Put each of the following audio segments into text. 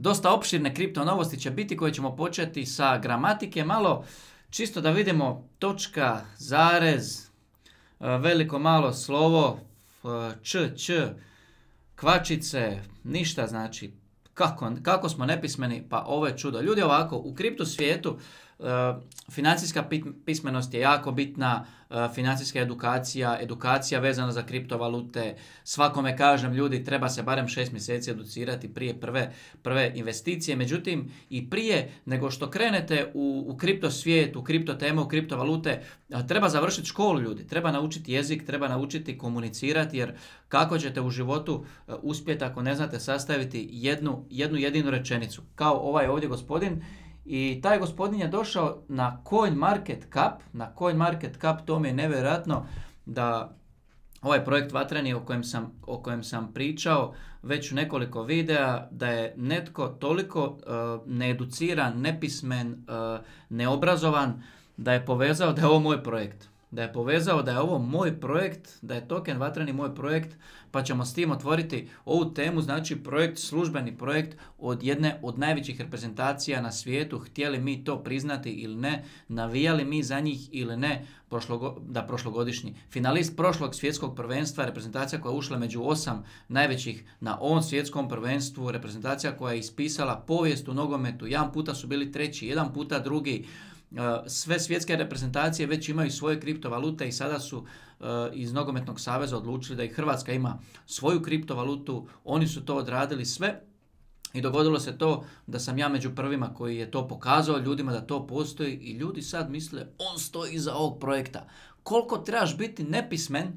dosta opširne kripto novosti će biti koje ćemo početi sa gramatike malo čisto da vidimo točka, zarez, e, veliko malo slovo, č, č, kvačice, ništa znači kako, smo nepismeni, pa ovo je čudo. Ljudi ovako, u kripto svijetu Eh, financijska pismenost je jako bitna, eh, financijska edukacija, edukacija vezana za kriptovalute. Svakome kažem, ljudi, treba se barem šest mjeseci educirati prije prve, prve investicije. Međutim, i prije nego što krenete u, u kripto svijet, u kripto temu, u kriptovalute, eh, treba završiti školu ljudi, treba naučiti jezik, treba naučiti komunicirati, jer kako ćete u životu uspjeti ako ne znate sastaviti jednu, jednu jedinu rečenicu. Kao ovaj ovdje gospodin, i taj gospodin je došao na Coin Market Cup, na Coin Market Cup, to mi je nevjerojatno da ovaj projekt vatreni o kojem sam, o kojem sam pričao već u nekoliko videa da je netko toliko e, needuciran, nepismen, uh, neobrazovan da je povezao da je ovo moj projekt. Da je povezao da je ovo moj projekt, da je token vatreni moj projekt pa ćemo s tim otvoriti ovu temu, znači projekt, službeni projekt od jedne od najvećih reprezentacija na svijetu, htjeli mi to priznati ili ne, navijali mi za njih ili ne, da prošlogodišnji. Finalist prošlog svjetskog prvenstva, reprezentacija koja je ušla među osam najvećih na ovom svjetskom prvenstvu, reprezentacija koja je ispisala povijest u nogometu, jedan puta su bili treći, jedan puta drugi, sve svjetske reprezentacije već imaju svoje kriptovalute i sada su iz Nogometnog saveza odlučili da i Hrvatska ima svoju kriptovalutu, oni su to odradili sve i dogodilo se to da sam ja među prvima koji je to pokazao ljudima da to postoji i ljudi sad misle on stoji iza ovog projekta. Koliko trebaš biti nepismen,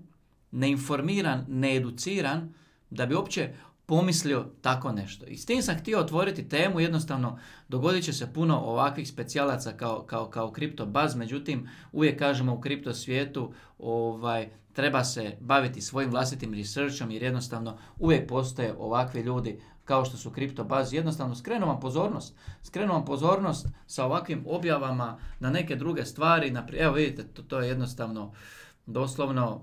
neinformiran, needuciran da bi uopće pomislio tako nešto. I s tim sam htio otvoriti temu, jednostavno dogodit će se puno ovakvih specijalaca kao, kao, kao kripto baz, međutim uvijek kažemo u kripto svijetu ovaj, treba se baviti svojim vlastitim researchom jer jednostavno uvijek postoje ovakvi ljudi kao što su baz jednostavno skrenu vam pozornost. Skrenu vam pozornost sa ovakvim objavama na neke druge stvari. Na, evo vidite, to, to je jednostavno doslovno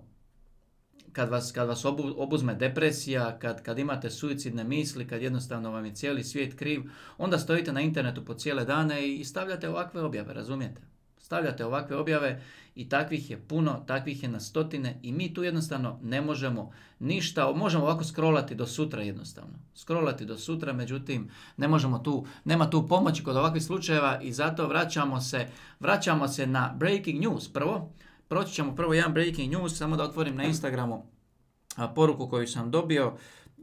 kad vas, kad vas obuzme depresija, kad, kad imate suicidne misli, kad jednostavno vam je cijeli svijet kriv, onda stojite na internetu po cijele dane i, i stavljate ovakve objave, razumijete? Stavljate ovakve objave i takvih je puno, takvih je na stotine i mi tu jednostavno ne možemo ništa, možemo ovako scrollati do sutra jednostavno. Scrollati do sutra, međutim ne možemo tu, nema tu pomoći kod ovakvih slučajeva i zato vraćamo se, vraćamo se na breaking news prvo, Proći ćemo prvo jedan breaking news, samo da otvorim na Instagramu poruku koju sam dobio.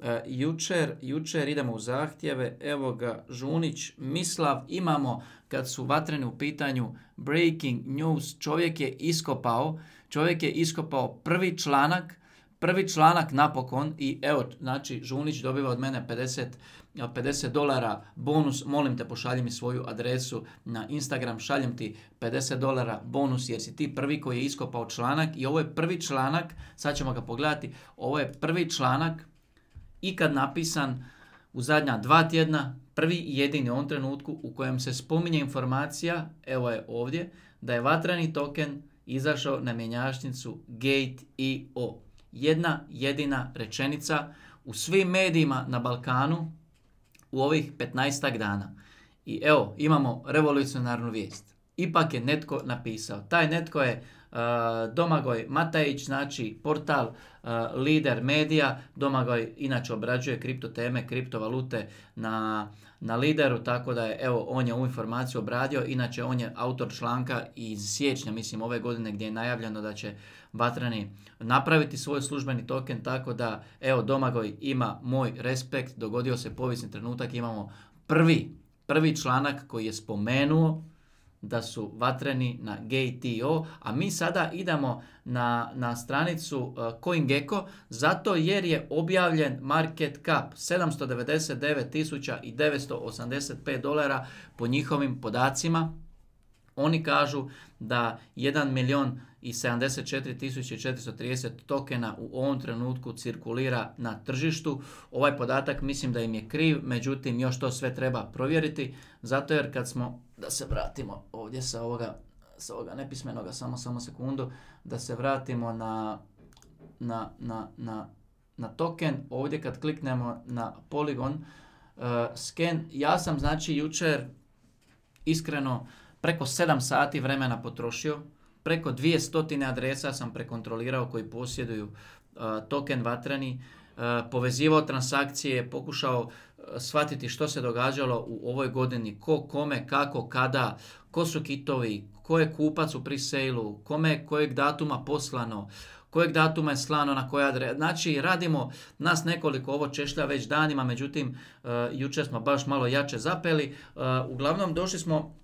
E, jučer, jučer idemo u zahtjeve, evo ga Žunić, Mislav, imamo kad su vatreni u pitanju breaking news, čovjek je iskopao, čovjek je iskopao prvi članak prvi članak napokon i evo, znači Žunić dobiva od mene 50, 50 dolara bonus, molim te pošalji mi svoju adresu na Instagram, šaljem ti 50 dolara bonus jer si ti prvi koji je iskopao članak i ovo je prvi članak, sad ćemo ga pogledati, ovo je prvi članak ikad napisan u zadnja dva tjedna, prvi i jedini u ovom trenutku u kojem se spominje informacija, evo je ovdje, da je vatrani token izašao na mjenjačnicu Gate.io jedna jedina rečenica u svim medijima na Balkanu u ovih 15 dana. I evo, imamo revolucionarnu vijest. Ipak je netko napisao. Taj netko je e, Domagoj Matajić, znači portal e, lider medija. Domagoj inače obrađuje kripto teme, kriptovalute na, na lideru, tako da je evo on je ovu informaciju obradio. Inače on je autor članka iz siječnja, mislim, ove godine gdje je najavljeno da će vatreni napraviti svoj službeni token tako da evo Domagoj ima moj respekt, dogodio se povijesni trenutak, imamo prvi, prvi članak koji je spomenuo da su vatreni na GTO, a mi sada idemo na, na stranicu e, CoinGecko zato jer je objavljen market cap 799.985 dolara po njihovim podacima. Oni kažu da 1 milion i 74.430 tokena u ovom trenutku cirkulira na tržištu. Ovaj podatak mislim da im je kriv, međutim još to sve treba provjeriti, zato jer kad smo, da se vratimo ovdje sa ovoga, sa ovoga nepismenoga, samo samo sekundu, da se vratimo na, na, na, na, na token, ovdje kad kliknemo na poligon, uh, e, scan, ja sam znači jučer iskreno preko 7 sati vremena potrošio preko 200 adresa sam prekontrolirao koji posjeduju e, token vatreni, e, povezivao transakcije, pokušao e, shvatiti što se događalo u ovoj godini, ko, kome, kako, kada, ko su kitovi, ko je kupac u sale kome kojeg datuma poslano, kojeg datuma je slano na koje adre. Znači, radimo nas nekoliko ovo češlja već danima, međutim, jučer smo baš malo jače zapeli. Uglavnom, došli smo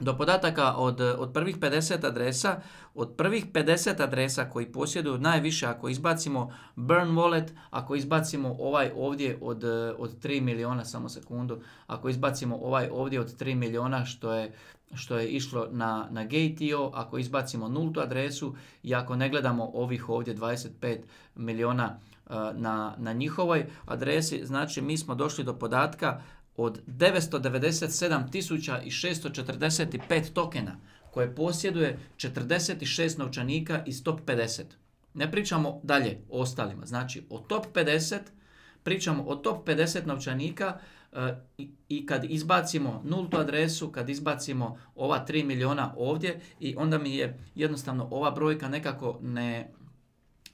do podataka od, od prvih 50 adresa, od prvih 50 adresa koji posjeduju najviše, ako izbacimo Burn Wallet, ako izbacimo ovaj ovdje od, od 3 miliona, samo sekundu, ako izbacimo ovaj ovdje od 3 miliona što je, što je išlo na, na Gate.io, ako izbacimo nultu adresu i ako ne gledamo ovih ovdje 25 miliona eh, na, na njihovoj adresi, znači mi smo došli do podatka od 997.645 tokena koje posjeduje 46 novčanika iz top 50. Ne pričamo dalje o ostalima. Znači, o top 50 pričamo o top 50 novčanika eh, i kad izbacimo nultu adresu, kad izbacimo ova 3 miliona ovdje i onda mi je jednostavno ova brojka nekako ne,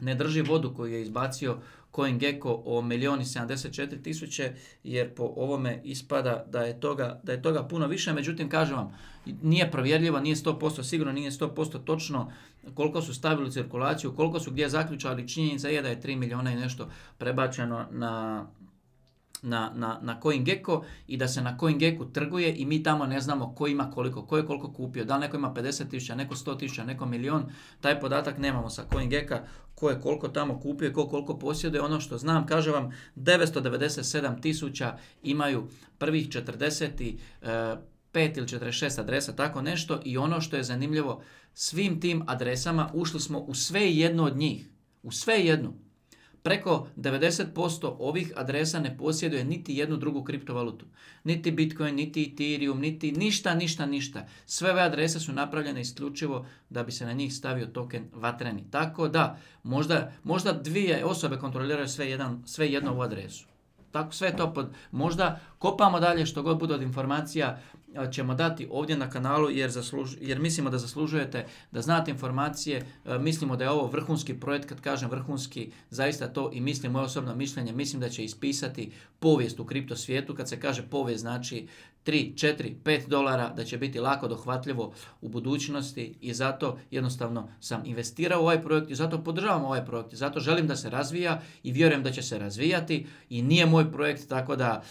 ne drži vodu koju je izbacio CoinGecko o milijoni 74 tisuće jer po ovome ispada da je, toga, da je toga puno više. Međutim, kažem vam, nije provjerljivo, nije 100% sigurno, nije 100% točno koliko su stavili cirkulaciju, koliko su gdje zaključali. Činjenica je da je 3 milijuna i nešto prebačeno na na, na, na CoinGecko i da se na CoinGecku trguje i mi tamo ne znamo ko ima koliko, ko je koliko kupio, da li neko ima 50 tisuća, neko 100 tisuća, neko milion, taj podatak nemamo sa CoinGecka, ko je koliko tamo kupio i ko koliko posjeduje. Ono što znam, kažem vam, 997 tisuća imaju prvih 40 e, ili 46 adresa, tako nešto. I ono što je zanimljivo, svim tim adresama ušli smo u sve jedno od njih. U sve jednu preko 90% ovih adresa ne posjeduje niti jednu drugu kriptovalutu. Niti Bitcoin, niti Ethereum, niti ništa, ništa, ništa. Sve ove adrese su napravljene isključivo da bi se na njih stavio token vatreni. Tako da, možda, možda dvije osobe kontroliraju sve, jedan, sve jedno u adresu. Tako sve to pod, možda kopamo dalje što god bude od informacija ćemo dati ovdje na kanalu jer, zasluž, jer mislimo da zaslužujete da znate informacije, mislimo da je ovo vrhunski projekt, kad kažem vrhunski, zaista to i mislim, moje osobno mišljenje, mislim da će ispisati povijest u kripto svijetu, kad se kaže povijest znači 3, 4, 5 dolara, da će biti lako dohvatljivo u budućnosti i zato jednostavno sam investirao u ovaj projekt i zato podržavam ovaj projekt i zato želim da se razvija i vjerujem da će se razvijati i nije moj projekt, tako da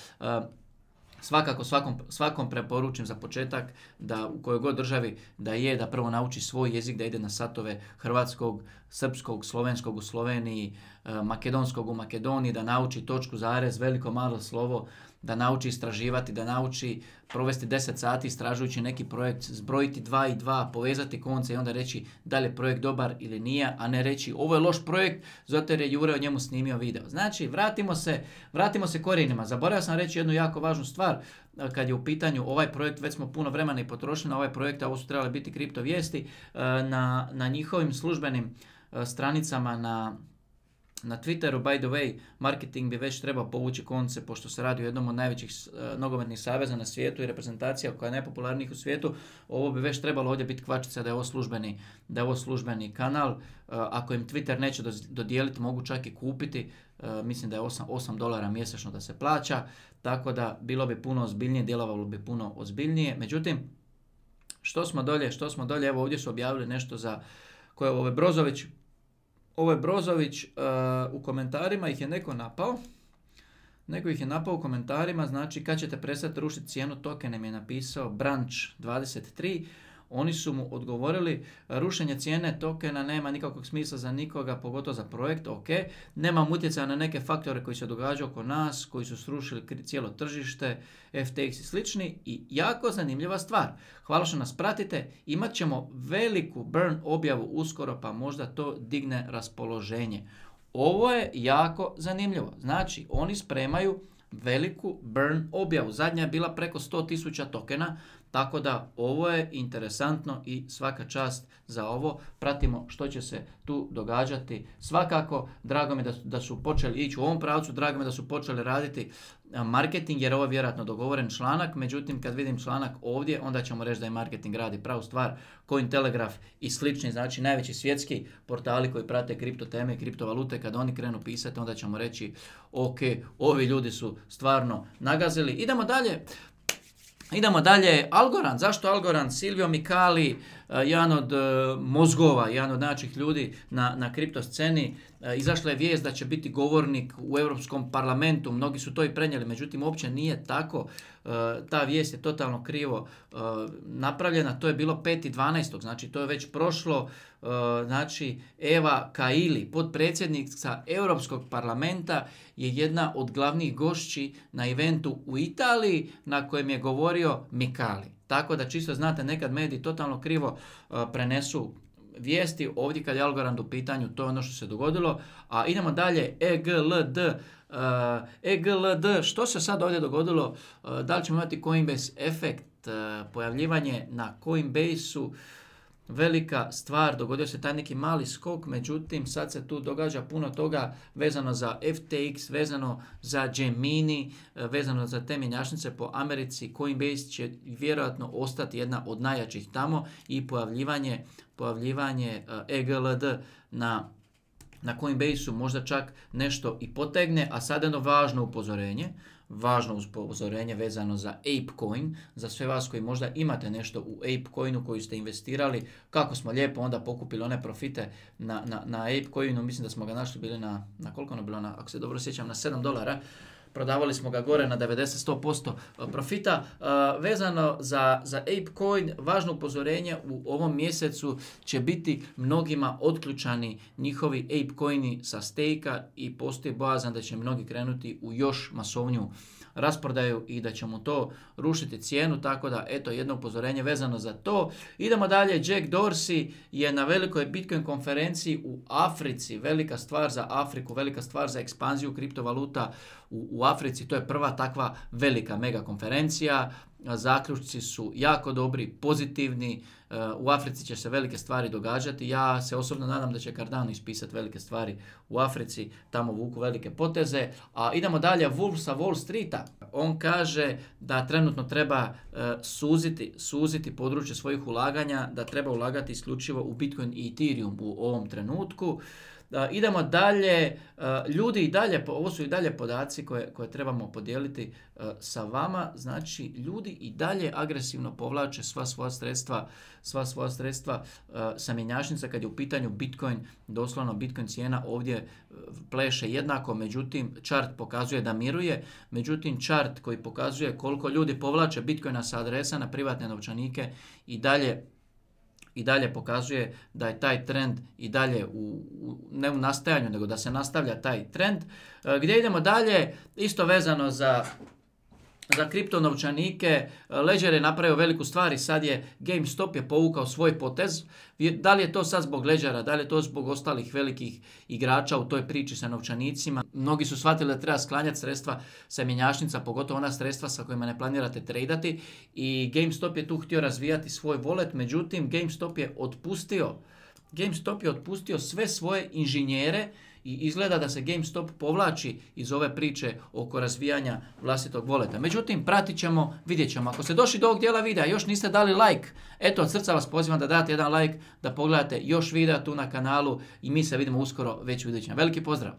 Svakako svakom, svakom preporučim za početak da u kojoj god državi da je da prvo nauči svoj jezik da ide na satove hrvatskog, srpskog, slovenskog u Sloveniji, eh, makedonskog u Makedoniji, da nauči točku, zarez, veliko malo slovo, da nauči istraživati, da nauči provesti 10 sati istražujući neki projekt, zbrojiti 2 i dva, povezati konce i onda reći da li je projekt dobar ili nije, a ne reći ovo je loš projekt zato jer je Jure o njemu snimio video. Znači, vratimo se, vratimo se korijenima. Zaboravio sam reći jednu jako važnu stvar kad je u pitanju ovaj projekt, već smo puno vremena i potrošili na ovaj projekt, a ovo su trebali biti kripto na, na njihovim službenim stranicama na na Twitteru, by the way, marketing bi već trebao povući konce, pošto se radi o jednom od najvećih e, nogometnih saveza na svijetu i reprezentacija koja je najpopularnijih u svijetu, ovo bi već trebalo ovdje biti kvačica da je ovo službeni, da ovo službeni kanal. E, ako im Twitter neće dodijeliti, mogu čak i kupiti, e, mislim da je 8, dolara mjesečno da se plaća, tako da bilo bi puno ozbiljnije, djelovalo bi puno ozbiljnije. Međutim, što smo dolje, što smo dolje, evo ovdje su objavili nešto za koje je Brozović ovo Brozović, e, u komentarima ih je neko napao. Neko ih je napao u komentarima, znači kad ćete prestati rušiti cijenu tokenem je napisao Branch 23. Oni su mu odgovorili, rušenje cijene tokena nema nikakvog smisla za nikoga, pogotovo za projekt, ok. Nemam utjecaja na neke faktore koji se događaju oko nas, koji su srušili cijelo tržište, FTX i slični. I jako zanimljiva stvar. Hvala što nas pratite. Imat ćemo veliku burn objavu uskoro, pa možda to digne raspoloženje. Ovo je jako zanimljivo. Znači, oni spremaju veliku burn objavu. Zadnja je bila preko 100.000 tokena, tako da ovo je interesantno i svaka čast za ovo. Pratimo što će se tu događati. Svakako, drago mi da, da su počeli ići u ovom pravcu, drago mi da su počeli raditi marketing, jer ovo je vjerojatno dogovoren članak, međutim kad vidim članak ovdje, onda ćemo reći da je marketing radi pravu stvar. Cointelegraph i slični, znači najveći svjetski portali koji prate kripto teme i kriptovalute, kad oni krenu pisati, onda ćemo reći ok, ovi ljudi su stvarno nagazili. Idemo dalje, Idemo dalje, Algorand. zašto Algoran, Silvio Mikali, E, jedan od e, mozgova, jedan od najjačih ljudi na, na kripto sceni. E, izašla je vijest da će biti govornik u Europskom parlamentu, mnogi su to i prenijeli, međutim uopće nije tako. Ta vijest je totalno krivo napravljena, to je bilo 5.12. znači to je već prošlo, znači Eva Kaili, podpredsjednica Europskog parlamenta je jedna od glavnih gošći na eventu u Italiji na kojem je govorio Mikali. Tako da čisto znate, nekad mediji totalno krivo e, prenesu vijesti, ovdje kad je Algorand u pitanju, to je ono što se dogodilo. A idemo dalje, EGLD, EGLD, e što se sad ovdje dogodilo, e, da li ćemo imati Coinbase efekt, pojavljivanje na Coinbase-u, velika stvar, dogodio se taj neki mali skok, međutim sad se tu događa puno toga vezano za FTX, vezano za Gemini, eh, vezano za te mjenjačnice po Americi, Coinbase će vjerojatno ostati jedna od najjačih tamo i pojavljivanje, pojavljivanje EGLD eh, e na na Coinbase-u možda čak nešto i potegne, a sad jedno važno upozorenje, važno upozorenje vezano za ApeCoin. Za sve vas koji možda imate nešto u ApeCoinu koju ste investirali, kako smo lijepo onda pokupili one profite na, na, na ApeCoinu, mislim da smo ga našli bili na, na koliko ono bilo, na, ako se dobro sjećam, na 7 dolara prodavali smo ga gore na 90-100% eh, profita. Eh, vezano za, za ApeCoin, važno upozorenje u ovom mjesecu će biti mnogima otključani njihovi ApeCoini sa stejka i postoji bojazan da će mnogi krenuti u još masovniju rasprodaju i da će mu to rušiti cijenu, tako da eto jedno upozorenje vezano za to. Idemo dalje, Jack Dorsey je na velikoj Bitcoin konferenciji u Africi, velika stvar za Afriku, velika stvar za ekspanziju kriptovaluta u, u Africi, to je prva takva velika mega konferencija, zaključci su jako dobri, pozitivni, u Africi će se velike stvari događati. Ja se osobno nadam da će Cardano ispisati velike stvari u Africi, tamo vuku velike poteze. A idemo dalje, Wolf sa Wall Streeta. On kaže da trenutno treba e, suziti, suziti područje svojih ulaganja, da treba ulagati isključivo u Bitcoin i Ethereum u ovom trenutku. Da, idemo dalje, e, ljudi i dalje, ovo su i dalje podaci koje, koje trebamo podijeliti e, sa vama, znači ljudi i dalje agresivno povlače sva svoja sredstva sva svoja sredstva e, sa kad je u pitanju Bitcoin, doslovno Bitcoin cijena ovdje e, pleše jednako, međutim chart pokazuje da miruje, međutim chart koji pokazuje koliko ljudi povlače Bitcoina sa adresa na privatne novčanike i dalje i dalje pokazuje da je taj trend i dalje u, u, ne u nastajanju nego da se nastavlja taj trend. E, gdje idemo dalje? Isto vezano za za kripto novčanike, Ledger je napravio veliku stvar i sad je GameStop je povukao svoj potez. Da li je to sad zbog Ledgera, da li je to zbog ostalih velikih igrača u toj priči sa novčanicima? Mnogi su shvatili da treba sklanjati sredstva sa mjenjašnica, pogotovo ona sredstva sa kojima ne planirate tradati i GameStop je tu htio razvijati svoj volet, međutim GameStop je otpustio GameStop je otpustio sve svoje inženjere i izgleda da se GameStop povlači iz ove priče oko razvijanja vlastitog voleta. Međutim, pratit ćemo, vidjet ćemo. Ako ste došli do ovog dijela videa, još niste dali like, eto od srca vas pozivam da date jedan like, da pogledate još videa tu na kanalu i mi se vidimo uskoro već u Veliki pozdrav!